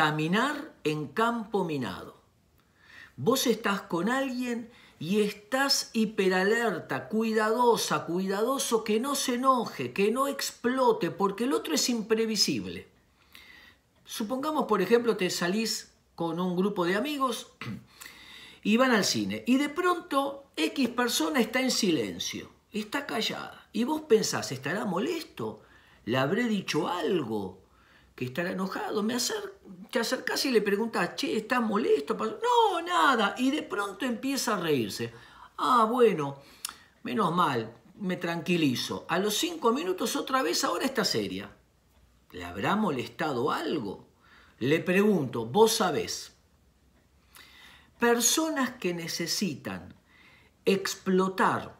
caminar en campo minado. Vos estás con alguien y estás hiperalerta, cuidadosa, cuidadoso, que no se enoje, que no explote, porque el otro es imprevisible. Supongamos, por ejemplo, te salís con un grupo de amigos y van al cine y de pronto X persona está en silencio, está callada. Y vos pensás, ¿estará molesto? ¿Le habré dicho algo? ¿Que estará enojado? Me acerca? te acercás y le preguntas, che, ¿estás molesto? No, nada. Y de pronto empieza a reírse. Ah, bueno, menos mal, me tranquilizo. A los cinco minutos otra vez ahora está seria. ¿Le habrá molestado algo? Le pregunto, vos sabés, personas que necesitan explotar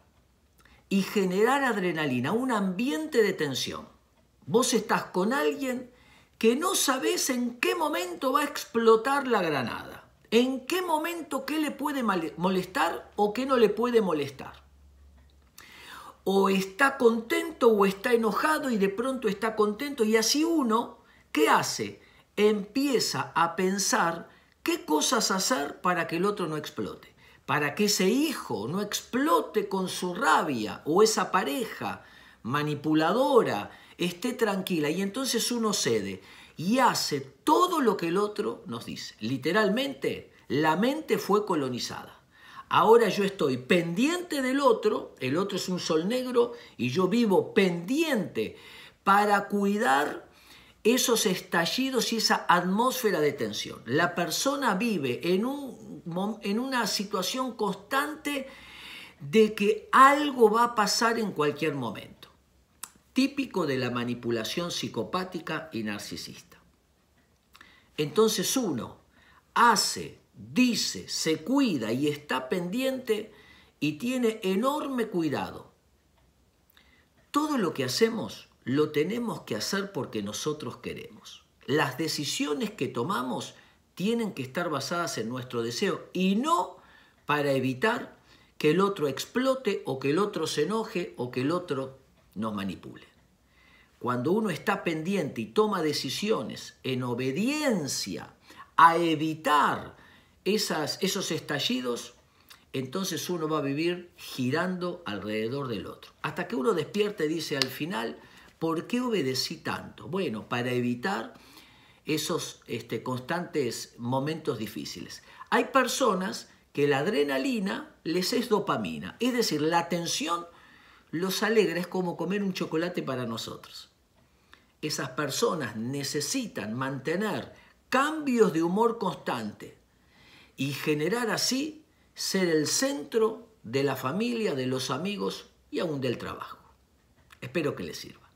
y generar adrenalina, un ambiente de tensión. Vos estás con alguien que no sabes en qué momento va a explotar la granada, en qué momento qué le puede molestar o qué no le puede molestar. O está contento o está enojado y de pronto está contento y así uno, ¿qué hace? Empieza a pensar qué cosas hacer para que el otro no explote, para que ese hijo no explote con su rabia o esa pareja manipuladora, esté tranquila y entonces uno cede y hace todo lo que el otro nos dice. Literalmente, la mente fue colonizada. Ahora yo estoy pendiente del otro, el otro es un sol negro y yo vivo pendiente para cuidar esos estallidos y esa atmósfera de tensión. La persona vive en, en una situación constante de que algo va a pasar en cualquier momento típico de la manipulación psicopática y narcisista. Entonces uno hace, dice, se cuida y está pendiente y tiene enorme cuidado. Todo lo que hacemos lo tenemos que hacer porque nosotros queremos. Las decisiones que tomamos tienen que estar basadas en nuestro deseo y no para evitar que el otro explote o que el otro se enoje o que el otro no manipulen. Cuando uno está pendiente y toma decisiones en obediencia a evitar esas, esos estallidos, entonces uno va a vivir girando alrededor del otro. Hasta que uno despierte y dice al final, ¿por qué obedecí tanto? Bueno, para evitar esos este, constantes momentos difíciles. Hay personas que la adrenalina les es dopamina, es decir, la tensión los alegra es como comer un chocolate para nosotros. Esas personas necesitan mantener cambios de humor constante y generar así ser el centro de la familia, de los amigos y aún del trabajo. Espero que les sirva.